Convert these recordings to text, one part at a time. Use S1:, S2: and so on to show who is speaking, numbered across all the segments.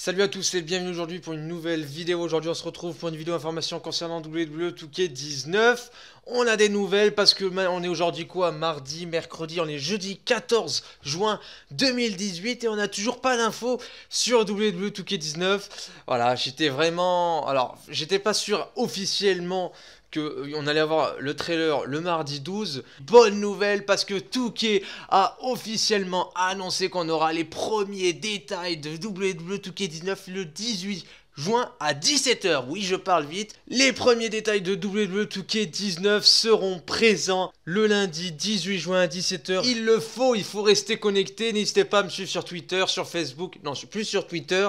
S1: Salut à tous et bienvenue aujourd'hui pour une nouvelle vidéo. Aujourd'hui on se retrouve pour une vidéo information concernant WWE 2K19. On a des nouvelles parce que on est aujourd'hui quoi Mardi, mercredi, on est jeudi 14 juin 2018 et on n'a toujours pas d'infos sur WWE 2K19. Voilà, j'étais vraiment... Alors, j'étais pas sûr officiellement qu'on euh, allait avoir le trailer le mardi 12. Bonne nouvelle parce que Touquet a officiellement annoncé qu'on aura les premiers détails de WWE 2 19 le 18 juin à 17h. Oui, je parle vite. Les premiers détails de WWE2K19 seront présents le lundi 18 juin à 17h. Il le faut, il faut rester connecté. N'hésitez pas à me suivre sur Twitter, sur Facebook, non, plus sur Twitter.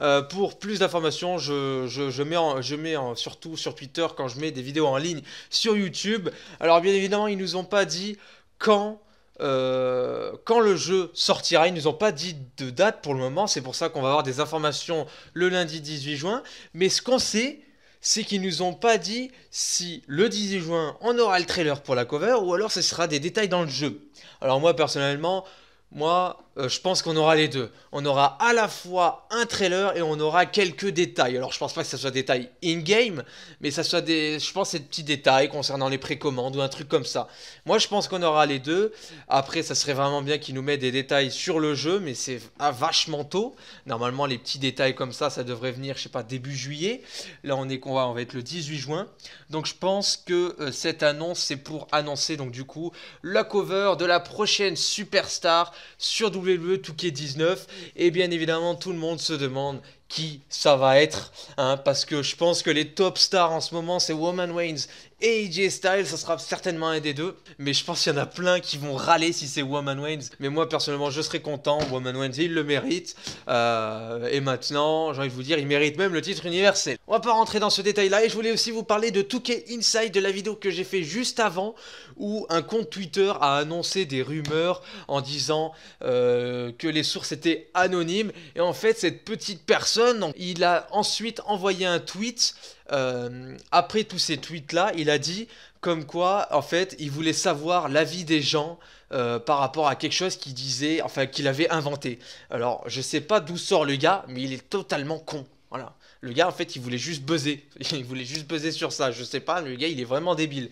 S1: Euh, pour plus d'informations, je, mets, en, mets surtout sur Twitter quand je mets des vidéos en ligne sur YouTube. Alors bien évidemment, ils nous ont pas dit quand euh, quand le jeu sortira. Ils nous ont pas dit de date pour le moment, c'est pour ça qu'on va avoir des informations le lundi 18 juin. Mais ce qu'on sait, c'est qu'ils nous ont pas dit si le 18 juin on aura le trailer pour la cover ou alors ce sera des détails dans le jeu. Alors moi personnellement, moi euh, je pense qu'on aura les deux. On aura à la fois un trailer et on aura quelques détails. Alors je pense pas que ce soit des détails in-game, mais ça soit des, je pense, des petits détails concernant les précommandes ou un truc comme ça. Moi je pense qu'on aura les deux. Après ça serait vraiment bien qu'ils nous mettent des détails sur le jeu, mais c'est vachement tôt. Normalement les petits détails comme ça, ça devrait venir, je sais pas, début juillet. Là on est qu'on va, on va être le 18 juin. Donc je pense que euh, cette annonce c'est pour annoncer donc du coup la cover de la prochaine superstar sur WWE tout qui est 19 et bien évidemment tout le monde se demande qui ça va être hein, parce que je pense que les top stars en ce moment c'est Woman Waynes et AJ Styles, ça sera certainement un des deux. Mais je pense qu'il y en a plein qui vont râler si c'est Woman Wayne. Mais moi, personnellement, je serais content. Woman Wayne, il le mérite. Euh, et maintenant, j'ai envie de vous dire, il mérite même le titre universel. On va pas rentrer dans ce détail-là. Et je voulais aussi vous parler de tout Inside, de la vidéo que j'ai fait juste avant, où un compte Twitter a annoncé des rumeurs en disant euh, que les sources étaient anonymes. Et en fait, cette petite personne, il a ensuite envoyé un tweet euh, après tous ces tweets-là, il a dit comme quoi, en fait, il voulait savoir l'avis des gens euh, par rapport à quelque chose qu'il disait, enfin, qu'il avait inventé. Alors, je sais pas d'où sort le gars, mais il est totalement con. Voilà. Le gars, en fait, il voulait juste buzzer. Il voulait juste buzzer sur ça. Je sais pas, le gars, il est vraiment débile.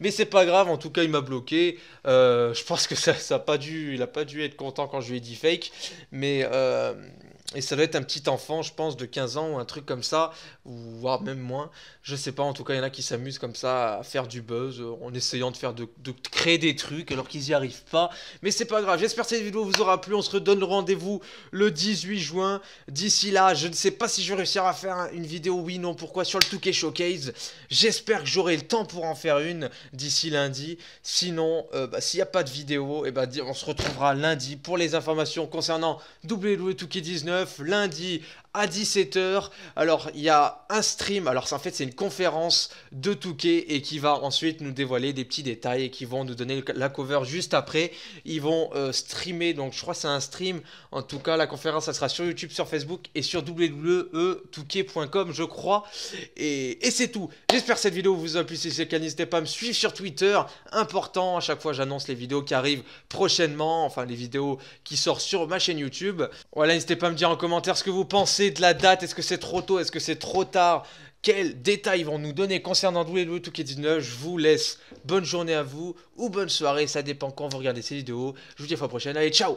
S1: Mais c'est pas grave, en tout cas, il m'a bloqué. Euh, je pense que ça, ça a pas dû, il a pas dû être content quand je lui ai dit fake. Mais. Et ça doit être un petit enfant, je pense, de 15 ans ou un truc comme ça, ou voire même moins. Je sais pas, en tout cas, il y en a qui s'amusent comme ça à faire du buzz euh, en essayant de faire de, créer des trucs alors qu'ils y arrivent pas. Mais c'est pas grave, j'espère que cette vidéo vous aura plu. On se redonne rendez-vous le 18 juin. D'ici là, je ne sais pas si je vais réussir à faire une vidéo, oui, non, pourquoi, sur le Touquet Showcase. J'espère que j'aurai le temps pour en faire une d'ici lundi. Sinon, euh, bah, s'il n'y a pas de vidéo, eh bah, on se retrouvera lundi pour les informations concernant k 19 9, lundi à 17h. Alors, il y a un stream, alors en fait, c'est une conférence de Touquet et qui va ensuite nous dévoiler des petits détails et qui vont nous donner la cover juste après. Ils vont euh, streamer, donc je crois que c'est un stream. En tout cas, la conférence, ça sera sur YouTube, sur Facebook et sur www.touquet.com, e je crois. Et, c'est tout. J'espère que cette vidéo vous a plu. Si c'est le cas, n'hésitez pas à me suivre sur Twitter. Important, à chaque fois, j'annonce les vidéos qui arrivent prochainement, enfin, les vidéos qui sortent sur ma chaîne YouTube. Voilà, n'hésitez pas à me dire en commentaire ce que vous pensez de la date Est-ce que c'est trop tôt Est-ce que c'est trop tard Quels détails vont nous donner concernant tout e 2K19 Je vous laisse. Bonne journée à vous ou bonne soirée, ça dépend quand vous regardez ces vidéos. Je vous dis à la fois prochaine. Allez, ciao